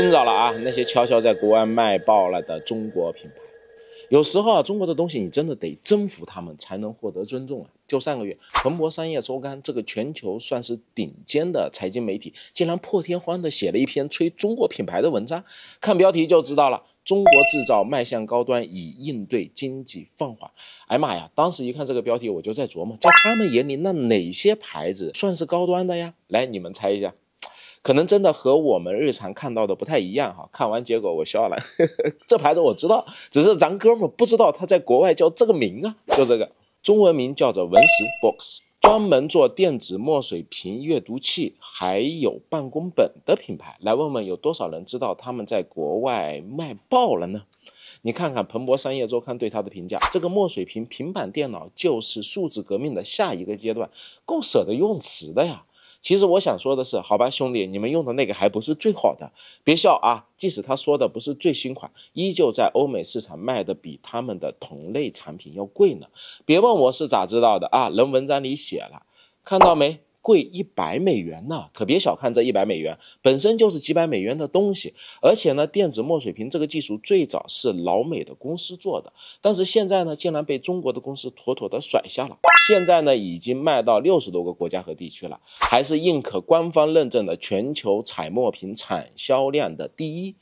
听着了啊，那些悄悄在国外卖爆了的中国品牌，有时候啊，中国的东西你真的得征服他们才能获得尊重啊！就上个月，《彭博商业周刊》这个全球算是顶尖的财经媒体，竟然破天荒的写了一篇吹中国品牌的文章，看标题就知道了：“中国制造迈向高端，以应对经济放缓。”哎妈呀！当时一看这个标题，我就在琢磨，在他们眼里，那哪些牌子算是高端的呀？来，你们猜一下。可能真的和我们日常看到的不太一样哈。看完结果我笑了，这牌子我知道，只是咱哥们儿不知道他在国外叫这个名啊，就这个，中文名叫做文石 Box，专门做电子墨水屏阅读器还有办公本的品牌。来问问有多少人知道他们在国外卖爆了呢？你看看《彭博商业周刊》对他的评价：这个墨水屏平板电脑就是数字革命的下一个阶段，够舍得用词的呀。其实我想说的是，好吧，兄弟，你们用的那个还不是最好的，别笑啊！即使他说的不是最新款，依旧在欧美市场卖的比他们的同类产品要贵呢。别问我是咋知道的啊，人文章里写了，看到没？贵一百美元呢，可别小看这一百美元，本身就是几百美元的东西。而且呢，电子墨水屏这个技术最早是老美的公司做的，但是现在呢，竟然被中国的公司妥妥的甩下了。现在呢，已经卖到六十多个国家和地区了，还是印可官方认证的全球彩墨屏产销量的第一。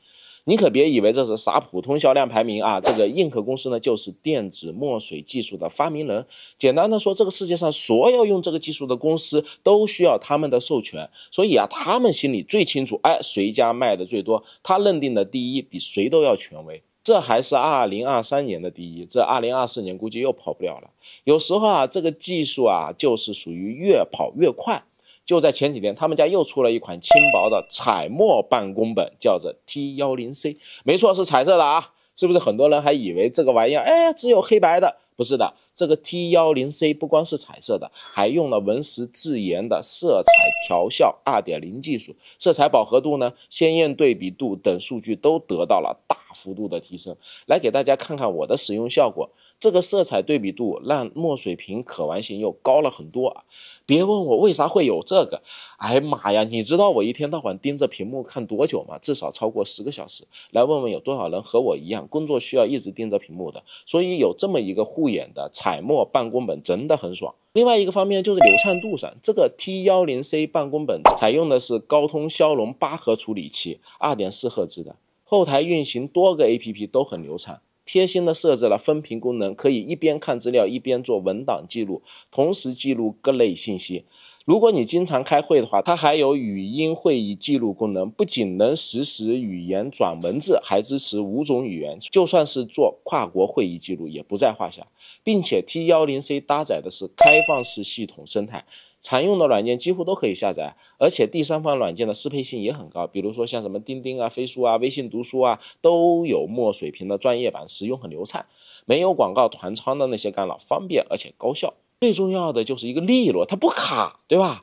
你可别以为这是啥普通销量排名啊！这个硬壳公司呢，就是电子墨水技术的发明人。简单的说，这个世界上所有用这个技术的公司都需要他们的授权。所以啊，他们心里最清楚，哎，谁家卖的最多，他认定的第一比谁都要权威。这还是二零二三年的第一，这二零二四年估计又跑不了了。有时候啊，这个技术啊，就是属于越跑越快。就在前几天，他们家又出了一款轻薄的彩墨办公本，叫做 T10C。没错，是彩色的啊！是不是很多人还以为这个玩意儿，哎，只有黑白的？不是的，这个 T 幺零 C 不光是彩色的，还用了文石自研的色彩调校二点零技术，色彩饱和度呢、鲜艳对比度等数据都得到了大幅度的提升。来给大家看看我的使用效果，这个色彩对比度让墨水屏可玩性又高了很多。啊！别问我为啥会有这个，哎妈呀，你知道我一天到晚盯着屏幕看多久吗？至少超过十个小时。来问问有多少人和我一样，工作需要一直盯着屏幕的，所以有这么一个护。演的彩墨办公本真的很爽。另外一个方面就是流畅度上，这个 T 幺零 C 办公本采用的是高通骁龙八核处理器，二点四赫兹的，后台运行多个 A P P 都很流畅。贴心的设置了分屏功能，可以一边看资料一边做文档记录，同时记录各类信息。如果你经常开会的话，它还有语音会议记录功能，不仅能实时语言转文字，还支持五种语言，就算是做跨国会议记录也不在话下。并且 T10C 搭载的是开放式系统生态，常用的软件几乎都可以下载，而且第三方软件的适配性也很高。比如说像什么钉钉啊、飞书啊、微信读书啊，都有墨水屏的专业版，使用很流畅，没有广告弹窗的那些干扰，方便而且高效。最重要的就是一个利落，它不卡，对吧？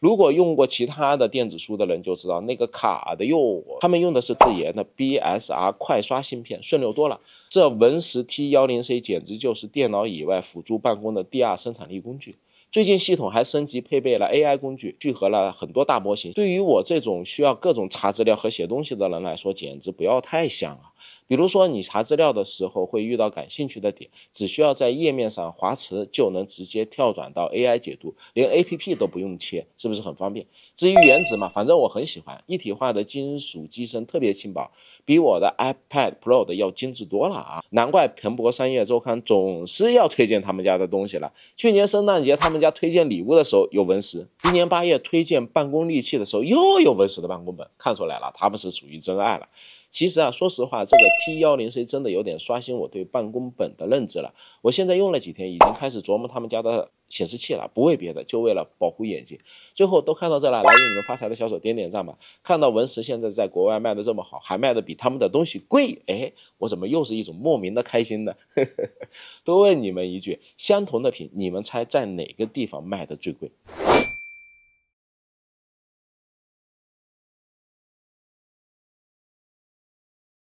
如果用过其他的电子书的人就知道那个卡的哟。他们用的是自研的 BSR 快刷芯片，顺溜多了。这文石 T 幺零 C 简直就是电脑以外辅助办公的第二生产力工具。最近系统还升级配备了 AI 工具，聚合了很多大模型。对于我这种需要各种查资料和写东西的人来说，简直不要太香啊！比如说，你查资料的时候会遇到感兴趣的点，只需要在页面上滑词就能直接跳转到 AI 解读，连 APP 都不用切，是不是很方便？至于颜值嘛，反正我很喜欢，一体化的金属机身特别轻薄，比我的 iPad Pro 的要精致多了啊！难怪《彭博商业周刊》总是要推荐他们家的东西了。去年圣诞节他们家推荐礼物的时候有文石，一年八月推荐办公利器的时候又有文石的办公本，看出来了，他们是属于真爱了。其实啊，说实话，这个 T10C 真的有点刷新我对办公本的认知了。我现在用了几天，已经开始琢磨他们家的显示器了，不为别的，就为了保护眼睛。最后都看到这了，来给你们发财的小手点点赞吧！看到文石现在在国外卖的这么好，还卖的比他们的东西贵，哎，我怎么又是一种莫名的开心呢？多问你们一句，相同的品，你们猜在哪个地方卖的最贵？